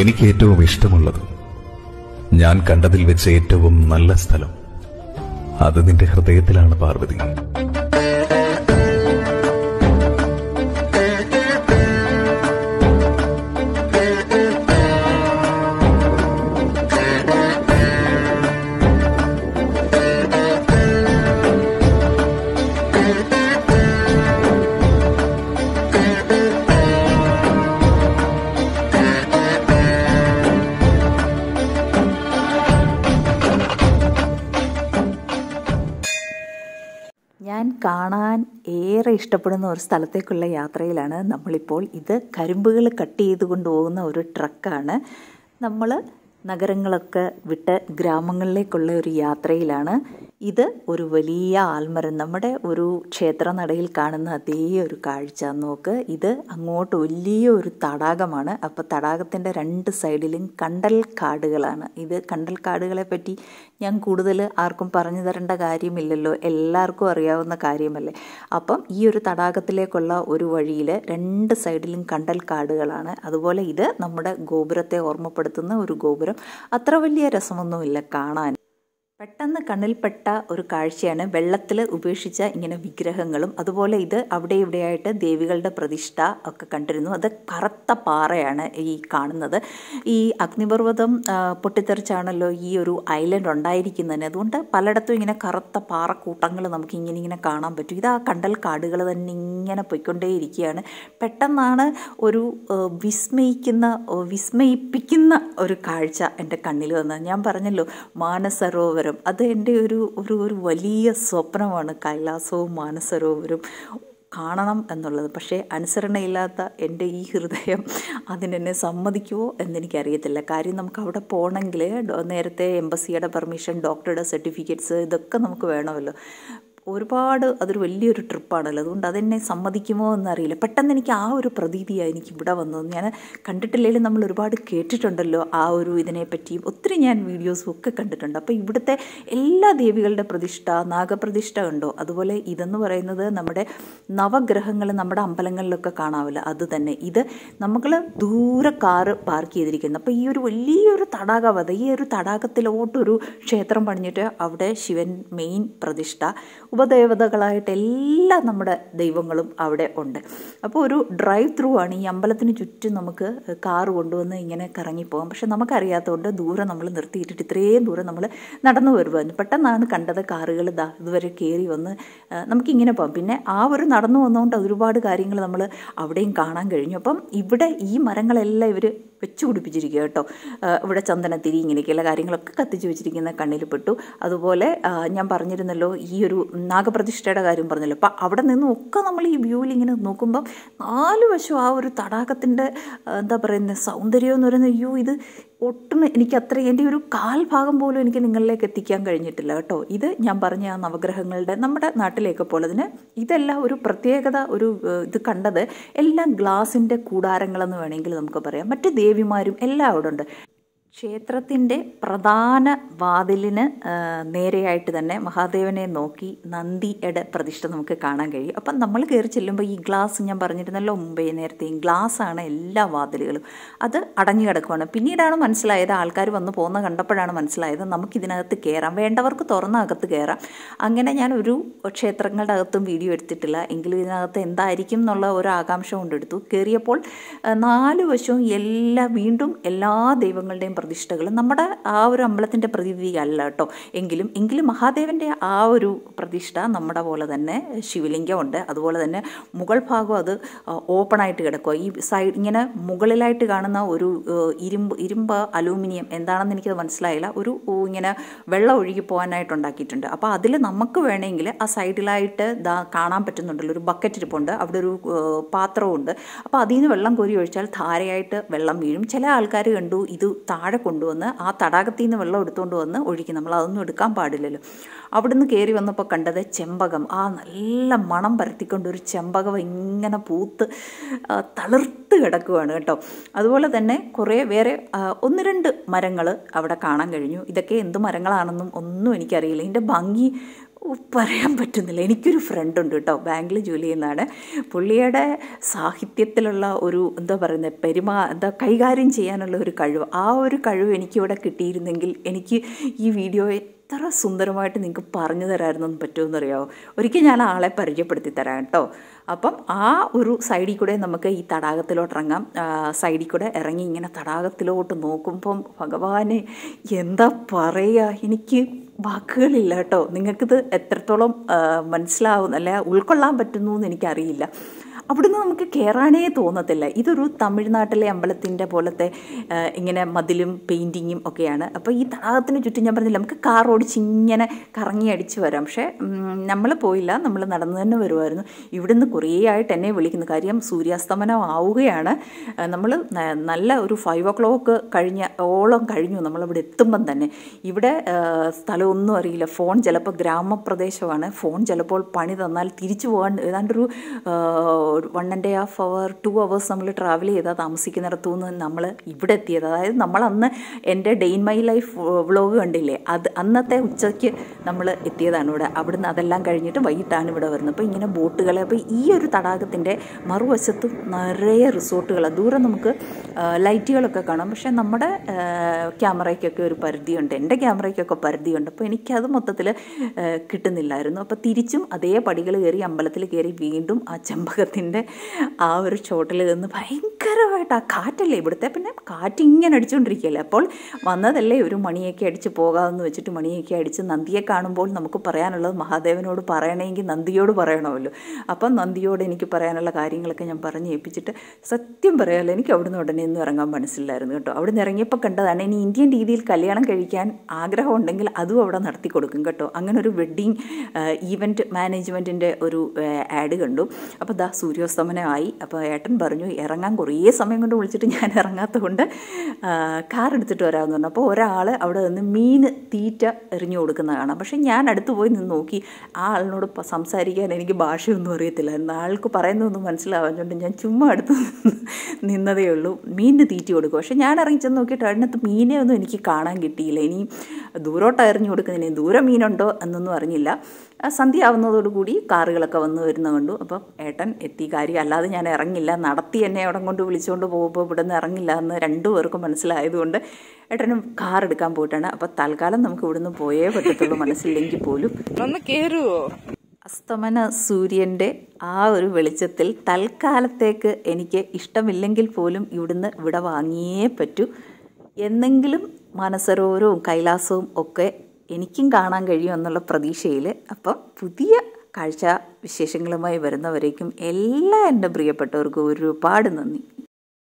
എനിക്ക് ഏറ്റവും ഇഷ്ടമുള്ളത് ഞാൻ കണ്ടതിൽ വെച്ച് ഏറ്റവും നല്ല സ്ഥലം അത് നിന്റെ ഹൃദയത്തിലാണ് പാർവതി കാണാൻ ഏറെ ഇഷ്ടപ്പെടുന്ന ഒരു സ്ഥലത്തേക്കുള്ള യാത്രയിലാണ് നമ്മളിപ്പോൾ ഇത് കരിമ്പുകൾ കട്ട് ചെയ്ത് കൊണ്ടുപോകുന്ന ഒരു ട്രക്കാണ് നമ്മൾ നഗരങ്ങളൊക്കെ വിട്ട് ഗ്രാമങ്ങളിലേക്കുള്ള ഒരു യാത്രയിലാണ് ഇത് ഒരു വലിയ ആൽമരം നമ്മുടെ ഒരു ക്ഷേത്ര നടയിൽ കാണുന്ന അതേ ഒരു കാഴ്ച നോക്ക് ഇത് അങ്ങോട്ട് വലിയ ഒരു തടാകമാണ് അപ്പോൾ തടാകത്തിൻ്റെ രണ്ട് സൈഡിലും കണ്ടൽ കാടുകളാണ് ഇത് കണ്ടൽ കാടുകളെ പറ്റി ഞാൻ കൂടുതൽ ആർക്കും പറഞ്ഞു തരേണ്ട കാര്യമില്ലല്ലോ എല്ലാവർക്കും അറിയാവുന്ന കാര്യമല്ലേ അപ്പം ഈ ഒരു തടാകത്തിലേക്കുള്ള ഒരു വഴിയിൽ രണ്ട് സൈഡിലും കണ്ടൽ കാടുകളാണ് അതുപോലെ ഇത് നമ്മുടെ ഗോപുരത്തെ ഓർമ്മപ്പെടുത്തുന്ന ഒരു ഗോപുരം അത്ര വലിയ രസമൊന്നുമില്ല കാണാൻ പെട്ടെന്ന് കണ്ണിൽപ്പെട്ട ഒരു കാഴ്ചയാണ് വെള്ളത്തിൽ ഉപേക്ഷിച്ച ഇങ്ങനെ വിഗ്രഹങ്ങളും അതുപോലെ ഇത് അവിടെ ഇവിടെയായിട്ട് ദേവികളുടെ പ്രതിഷ്ഠ ഒക്കെ കണ്ടിരുന്നു അത് കറുത്ത പാറയാണ് ഈ കാണുന്നത് ഈ അഗ്നിപർവ്വതം പൊട്ടിത്തെറിച്ചാണല്ലോ ഈ ഒരു ഐലൻഡ് ഉണ്ടായിരിക്കുന്നതിന് അതുകൊണ്ട് പലയിടത്തും ഇങ്ങനെ കറുത്ത പാറക്കൂട്ടങ്ങൾ നമുക്ക് ഇങ്ങനെ ഇങ്ങനെ കാണാൻ പറ്റും ഇത് ആ കണ്ടൽ കാടുകൾ തന്നെ ഇങ്ങനെ പൊയ്ക്കൊണ്ടേയിരിക്കുകയാണ് പെട്ടെന്നാണ് ഒരു വിസ്മയിക്കുന്ന വിസ്മയിപ്പിക്കുന്ന ഒരു കാഴ്ച എൻ്റെ കണ്ണിൽ വന്നത് ഞാൻ പറഞ്ഞല്ലോ മാനസരോവരം നഗരം അത് എൻ്റെ ഒരു ഒരു ഒരു വലിയ സ്വപ്നമാണ് കൈലാസവും മാനസരോവരും കാണണം എന്നുള്ളത് പക്ഷേ അനുസരണയില്ലാത്ത എൻ്റെ ഈ ഹൃദയം അതിനെന്നെ സമ്മതിക്കുമോ എന്നെനിക്കറിയത്തില്ല കാര്യം നമുക്ക് അവിടെ പോകണമെങ്കിൽ നേരത്തെ എംബസിയുടെ പെർമിഷൻ ഡോക്ടറുടെ സർട്ടിഫിക്കറ്റ്സ് ഇതൊക്കെ നമുക്ക് വേണമല്ലോ ഒരുപാട് അതൊരു വലിയൊരു ട്രിപ്പാണല്ലോ അതുകൊണ്ട് അതെന്നെ സമ്മതിക്കുമോ എന്നറിയില്ല പെട്ടെന്ന് എനിക്ക് ആ ഒരു പ്രതീതിയാണ് എനിക്ക് ഇവിടെ വന്നത് ഞാൻ കണ്ടിട്ടില്ലെങ്കിലും നമ്മൾ ഒരുപാട് കേട്ടിട്ടുണ്ടല്ലോ ആ ഒരു ഇതിനെപ്പറ്റിയും ഒത്തിരി ഞാൻ വീഡിയോസും ഒക്കെ കണ്ടിട്ടുണ്ട് അപ്പോൾ ഇവിടുത്തെ എല്ലാ ദേവികളുടെ പ്രതിഷ്ഠ നാഗപ്രതിഷ്ഠ ഉണ്ടോ അതുപോലെ ഇതെന്ന് പറയുന്നത് നമ്മുടെ നവഗ്രഹങ്ങൾ നമ്മുടെ അമ്പലങ്ങളിലൊക്കെ കാണാവില്ല അത് തന്നെ ഇത് നമ്മൾ ദൂരെ കാറ് പാർക്ക് ചെയ്തിരിക്കുന്നത് അപ്പോൾ ഈ ഒരു വലിയൊരു തടാകവത ഈ ഒരു തടാകത്തിലോട്ടൊരു ക്ഷേത്രം പണിഞ്ഞിട്ട് അവിടെ ശിവൻ മെയിൻ പ്രതിഷ്ഠ ഉപദേവതകളായിട്ട് എല്ലാ നമ്മുടെ ദൈവങ്ങളും അവിടെ ഉണ്ട് അപ്പോൾ ഒരു ഡ്രൈവ് ത്രൂ ആണ് ഈ അമ്പലത്തിന് ചുറ്റും നമുക്ക് കാർ കൊണ്ടുവന്ന് ഇങ്ങനെ കറങ്ങിപ്പോകാം പക്ഷെ നമുക്കറിയാത്തതുകൊണ്ട് ദൂരം നമ്മൾ നിർത്തിയിട്ടിട്ട് ഇത്രയും ദൂരം നമ്മൾ നടന്നു വരുമായിരുന്നു പെട്ടെന്നാണ് കണ്ടത് കാറുകൾ ദാ ഇതുവരെ കയറി വന്ന് നമുക്കിങ്ങനെ പോകാം പിന്നെ ആ ഒരു നടന്നു വന്നുകൊണ്ട് ഒരുപാട് കാര്യങ്ങൾ നമ്മൾ അവിടെയും കാണാൻ കഴിഞ്ഞു അപ്പം ഇവിടെ ഈ മരങ്ങളെല്ലാം ഇവർ വെച്ച് പിടിപ്പിച്ചിരിക്കുക കേട്ടോ ഇവിടെ ചന്ദനത്തിരി ഇങ്ങനെയൊക്കെയുള്ള കാര്യങ്ങളൊക്കെ കത്തിച്ച് വെച്ചിരിക്കുന്ന കണ്ണിൽ പെട്ടു അതുപോലെ ഞാൻ പറഞ്ഞിരുന്നല്ലോ ഈ ഒരു നാഗപ്രതിഷ്ഠയുടെ കാര്യം പറഞ്ഞല്ലോ അപ്പം അവിടെ നിന്നും ഒക്കെ നമ്മൾ ഈ വ്യൂവിൽ ഇങ്ങനെ നോക്കുമ്പം നാല് വശം ആ ഒരു തടാകത്തിൻ്റെ എന്താ പറയുന്നത് സൗന്ദര്യം എന്ന് പറയുന്നത് അയ്യോ ഇത് ഒട്ടും എനിക്ക് അത്ര എൻ്റെ ഒരു കാൽ ഭാഗം പോലും എനിക്ക് നിങ്ങളിലേക്ക് എത്തിക്കാൻ കഴിഞ്ഞിട്ടില്ല കേട്ടോ ഇത് ഞാൻ പറഞ്ഞ ആ നവഗ്രഹങ്ങളുടെ നമ്മുടെ നാട്ടിലേക്ക് പോലതിന് ഇതെല്ലാം ഒരു പ്രത്യേകത ഒരു ഇത് കണ്ടത് എല്ലാം ഗ്ലാസിൻ്റെ കൂടാരങ്ങളെന്ന് വേണമെങ്കിൽ നമുക്ക് പറയാം മറ്റ് ദേവിമാരും എല്ലാം അവിടെ ഉണ്ട് ക്ഷേത്രത്തിൻ്റെ പ്രധാന വാതിലിന് നേരെയായിട്ട് തന്നെ മഹാദേവനെ നോക്കി നന്ദിയുടെ പ്രതിഷ്ഠ നമുക്ക് കാണാൻ കഴിയും അപ്പം നമ്മൾ കയറി ചെല്ലുമ്പോൾ ഈ ഗ്ലാസ് ഞാൻ പറഞ്ഞിരുന്നല്ലോ മുമ്പേ നേരത്തെയും ഗ്ലാസ്സാണ് എല്ലാ വാതിലുകളും അത് അടഞ്ഞു കിടക്കുവാണ് പിന്നീടാണ് മനസ്സിലായത് ആൾക്കാർ വന്ന് പോകുന്ന കണ്ടപ്പോഴാണ് മനസ്സിലായത് നമുക്കിതിനകത്ത് കയറാം വേണ്ടവർക്ക് തുറന്ന അകത്ത് കയറാം അങ്ങനെ ഞാൻ ഒരു ക്ഷേത്രങ്ങളുടെ അകത്തും വീഡിയോ എടുത്തിട്ടില്ല എങ്കിലും ഇതിനകത്ത് എന്തായിരിക്കും എന്നുള്ള ഒരു ആകാംക്ഷ കൊണ്ടെടുത്തു കയറിയപ്പോൾ നാല് വശവും എല്ലാ വീണ്ടും എല്ലാ ദൈവങ്ങളുടെയും പ്രതിഷ്ഠകളും നമ്മുടെ ആ ഒരു അമ്പലത്തിൻ്റെ പ്രതിവിധി അല്ല കേട്ടോ എങ്കിലും എങ്കിലും മഹാദേവൻ്റെ ആ ഒരു പ്രതിഷ്ഠ നമ്മുടെ പോലെ തന്നെ ശിവലിംഗമുണ്ട് അതുപോലെ തന്നെ മുകൾ ഭാഗം അത് ഓപ്പണായിട്ട് കിടക്കുക ഈ സൈഡ് ഇങ്ങനെ മുകളിലായിട്ട് കാണുന്ന ഒരു ഇരുമ്പ് ഇരുമ്പ് അലൂമിനിയം എന്താണെന്ന് എനിക്കത് മനസ്സിലായില്ല ഒരു ഇങ്ങനെ വെള്ളം ഒഴുകി പോകാനായിട്ട് ഉണ്ടാക്കിയിട്ടുണ്ട് അപ്പോൾ അതിൽ നമുക്ക് വേണമെങ്കിൽ ആ സൈഡിലായിട്ട് ദാ കാണാൻ പറ്റുന്നുണ്ടല്ലോ ഒരു ബക്കറ്റ് ഇരിപ്പുണ്ട് അവിടെ ഒരു പാത്രമുണ്ട് അപ്പോൾ അതിൽ നിന്ന് വെള്ളം കോരി ഒഴിച്ചാൽ ധാരയായിട്ട് വെള്ളം വീഴും ചില ആൾക്കാർ കണ്ടു ഇത് താഴെ താഴെ കൊണ്ടുവന്ന് ആ തടാകത്തിൽ നിന്ന് വെള്ളം എടുത്തുകൊണ്ട് വന്ന് ഒഴിക്കും നമ്മൾ അതൊന്നും എടുക്കാൻ പാടില്ലല്ലോ അവിടുന്ന് കയറി വന്നപ്പോൾ കണ്ടത് ചെമ്പകം ആ നല്ല മണം പരത്തിക്കൊണ്ട് ഒരു ചെമ്പകം ഇങ്ങനെ പൂത്ത് തളിർത്ത് കിടക്കുകയാണ് കേട്ടോ അതുപോലെ തന്നെ കുറേ വേറെ ഒന്ന് രണ്ട് മരങ്ങൾ അവിടെ കാണാൻ കഴിഞ്ഞു ഇതൊക്കെ എന്ത് മരങ്ങളാണെന്നും ഒന്നും എനിക്കറിയില്ല ഇതിൻ്റെ ഭംഗി പറയാൻ പറ്റുന്നില്ല എനിക്കൊരു ഉണ്ട് കേട്ടോ ബാങ്കിൽ ജോലി ചെയ്യുന്നതാണ് പുള്ളിയുടെ സാഹിത്യത്തിലുള്ള ഒരു എന്താ പറയുന്നത് പെരുമാ എന്താ കൈകാര്യം ചെയ്യാനുള്ള ഒരു കഴിവ് ആ ഒരു കഴിവ് എനിക്കിവിടെ കിട്ടിയിരുന്നെങ്കിൽ എനിക്ക് ഈ വീഡിയോ എത്ര സുന്ദരമായിട്ട് നിങ്ങൾക്ക് പറഞ്ഞു തരാമായിരുന്നു പറ്റുമെന്നറിയാമോ ഒരിക്കൽ ഞാൻ ആളെ പരിചയപ്പെടുത്തി തരാം കേട്ടോ അപ്പം ആ ഒരു സൈഡിൽ കൂടെ നമുക്ക് ഈ തടാകത്തിലോട്ട് ഇറങ്ങാം സൈഡിൽ കൂടെ ഇറങ്ങി ഇങ്ങനെ തടാകത്തിലോട്ട് നോക്കുമ്പം ഭഗവാനെ എന്താ പറയുക എനിക്ക് വാക്കുകളില്ല കേട്ടോ നിങ്ങൾക്കിത് എത്രത്തോളം മനസ്സിലാവുന്ന അല്ലെ ഉൾക്കൊള്ളാൻ പറ്റുന്നു എന്ന് എനിക്കറിയില്ല അവിടുന്ന് നമുക്ക് കയറാനേ തോന്നത്തില്ല ഇതൊരു തമിഴ്നാട്ടിലെ അമ്പലത്തിൻ്റെ പോലത്തെ ഇങ്ങനെ മതിലും പെയിൻറ്റിങ്ങും ഒക്കെയാണ് അപ്പോൾ ഈ തടാകത്തിന് ചുറ്റും ഞാൻ പറഞ്ഞില്ല നമുക്ക് കാർ ഓടിച്ച് ഇങ്ങനെ കറങ്ങി അടിച്ച് വരാം പക്ഷേ നമ്മൾ പോയില്ല നമ്മൾ നടന്നു തന്നെ വരുമായിരുന്നു ഇവിടുന്ന് കുറേ ആയിട്ട് എന്നെ വിളിക്കുന്നു കാര്യം സൂര്യാസ്തമനം ആവുകയാണ് നമ്മൾ നല്ല ഒരു ഫൈവ് ഓ ക്ലോക്ക് കഴിഞ്ഞ ഓളം കഴിഞ്ഞു നമ്മളിവിടെ എത്തുമ്പം തന്നെ ഇവിടെ സ്ഥലമൊന്നും അറിയില്ല ഫോൺ ചിലപ്പോൾ ഗ്രാമപ്രദേശമാണ് ഫോൺ ചിലപ്പോൾ പണി തന്നാൽ തിരിച്ചു പോകാൻ ഏതാണ്ടൊരു ഒരു one and half hour two hours നമ്മൾ ട്രാവൽ ചെയ്താൽ താമസിക്കുന്നിടത്തു നിന്ന് നമ്മൾ ഇവിടെ എത്തിയത് അതായത് നമ്മൾ അന്ന് എൻ്റെ day in my life vlog കണ്ടില്ലേ അത് അന്നത്തെ ഉച്ചയ്ക്ക് നമ്മൾ എത്തിയതാണ് ഇവിടെ അവിടുന്ന് അതെല്ലാം കഴിഞ്ഞിട്ട് വൈകിട്ടാണ് ഇവിടെ വരുന്നത് അപ്പോൾ ഇങ്ങനെ ബോട്ടുകൾ അപ്പോൾ ഈ ഒരു തടാകത്തിൻ്റെ മറുവശത്തും നിറയെ റിസോർട്ടുകൾ ദൂരെ നമുക്ക് ലൈറ്റുകളൊക്കെ കാണാം പക്ഷേ നമ്മുടെ ക്യാമറയ്ക്കൊക്കെ ഒരു പരിധിയുണ്ട് എൻ്റെ ക്യാമറയ്ക്കൊക്കെ പരിധിയുണ്ട് അപ്പോൾ എനിക്കത് മൊത്തത്തിൽ കിട്ടുന്നില്ലായിരുന്നു അപ്പോൾ തിരിച്ചും അതേ പടികൾ കയറി അമ്പലത്തിൽ കയറി വീണ്ടും ആ ചെമ്പകത്തിൻ്റെ അതിൻ്റെ ആ ഒരു ചോട്ടിൽ നിന്ന് ഭയങ്കരമായിട്ട് ആ കാറ്റല്ലേ ഇവിടുത്തെ പിന്നെ കാറ്റ് ഇങ്ങനെ അടിച്ചുകൊണ്ടിരിക്കുകയല്ലേ അപ്പോൾ വന്നതല്ലേ ഒരു മണിയൊക്കെ അടിച്ച് പോകാമെന്ന് വെച്ചിട്ട് മണിയൊക്കെ അടിച്ച് നന്ദിയെ കാണുമ്പോൾ നമുക്ക് പറയാനുള്ളത് മഹാദേവനോട് പറയണമെങ്കിൽ നന്ദിയോട് പറയണമല്ലോ അപ്പം നന്ദിയോട് എനിക്ക് പറയാനുള്ള കാര്യങ്ങളൊക്കെ ഞാൻ പറഞ്ഞ് ഏൽപ്പിച്ചിട്ട് സത്യം പറയാമല്ലോ എനിക്ക് അവിടുന്ന് ഉടനെ ഒന്നും ഇറങ്ങാൻ മനസ്സിലായിരുന്നു കേട്ടോ അവിടെ ഇറങ്ങിയപ്പോൾ കണ്ടതാണ് ഇനി ഇന്ത്യൻ രീതിയിൽ കല്യാണം കഴിക്കാൻ ആഗ്രഹമുണ്ടെങ്കിൽ അതും അവിടെ നടത്തി കൊടുക്കും കേട്ടോ അങ്ങനെ ഒരു വെഡ്ഡിങ് ഈവൻറ്റ് മാനേജ്മെൻറ്റിൻ്റെ ഒരു ആഡ് കണ്ടു അപ്പോൾ ദാ സൂര്യോസ്തമനമായി അപ്പോൾ ഏട്ടൻ പറഞ്ഞു ഇറങ്ങാൻ കുറേ സമയം കൊണ്ട് വിളിച്ചിട്ട് ഞാൻ ഇറങ്ങാത്തതുകൊണ്ട് കാർ എടുത്തിട്ട് വരാമെന്ന് പറഞ്ഞു അപ്പോൾ ഒരാൾ അവിടെ നിന്ന് മീൻ തീറ്റ എറിഞ്ഞു കൊടുക്കുന്ന കാണാം പക്ഷേ ഞാൻ അടുത്ത് പോയി നിന്ന് നോക്കി ആ ആളിനോട് സംസാരിക്കാൻ എനിക്ക് ഭാഷയൊന്നും എന്നാൽ ആൾക്ക് പറയുന്നതൊന്നും മനസ്സിലാവാഞ്ഞുകൊണ്ട് ഞാൻ ചുമ്മാ അടുത്ത് നിന്നതേ ഉള്ളൂ മീനിന് തീറ്റ കൊടുക്കും പക്ഷേ ഞാൻ ഇറങ്ങി ചെന്ന് നോക്കിയിട്ട് അതിനകത്ത് മീനെ ഒന്നും എനിക്ക് കാണാൻ കിട്ടിയില്ല ഇനി ദൂരോട്ട് എറിഞ്ഞു കൊടുക്കുന്നതിന് ദൂരെ മീനുണ്ടോ എന്നൊന്നും അറിഞ്ഞില്ല സന്ധ്യ ആവുന്നതോടുകൂടി കാറുകളൊക്കെ വന്നു വരുന്ന കണ്ടു അപ്പം ഏട്ടൻ എത്തി പറ്റി കാര്യം അല്ലാതെ ഞാൻ ഇറങ്ങില്ല നടത്തി എന്നെ അവിടെ കൊണ്ട് വിളിച്ചുകൊണ്ട് പോകുമ്പോൾ ഇവിടെ നിന്ന് ഇറങ്ങില്ല എന്ന് രണ്ടു പേർക്കും മനസ്സിലായതുകൊണ്ട് ഏട്ടനും കാർ എടുക്കാൻ പോയിട്ടാണ് അപ്പോൾ തൽക്കാലം നമുക്ക് ഇവിടുന്ന് പോയേ പറ്റത്തുള്ളൂ മനസ്സില്ലെങ്കിൽ പോലും ഒന്ന് കയറുമോ അസ്തമന സൂര്യൻ്റെ ആ ഒരു വെളിച്ചത്തിൽ തൽക്കാലത്തേക്ക് എനിക്ക് ഇഷ്ടമില്ലെങ്കിൽ പോലും ഇവിടുന്ന് ഇവിടെ വാങ്ങിയേ പറ്റൂ എന്നെങ്കിലും മാനസരോവരവും കൈലാസവും ഒക്കെ എനിക്കും കാണാൻ കഴിയും എന്നുള്ള പ്രതീക്ഷയിൽ അപ്പം പുതിയ കാഴ്ച വിശേഷങ്ങളുമായി വരുന്നവരേക്കും എല്ലാ എൻ്റെ പ്രിയപ്പെട്ടവർക്കും ഒരുപാട് നന്ദി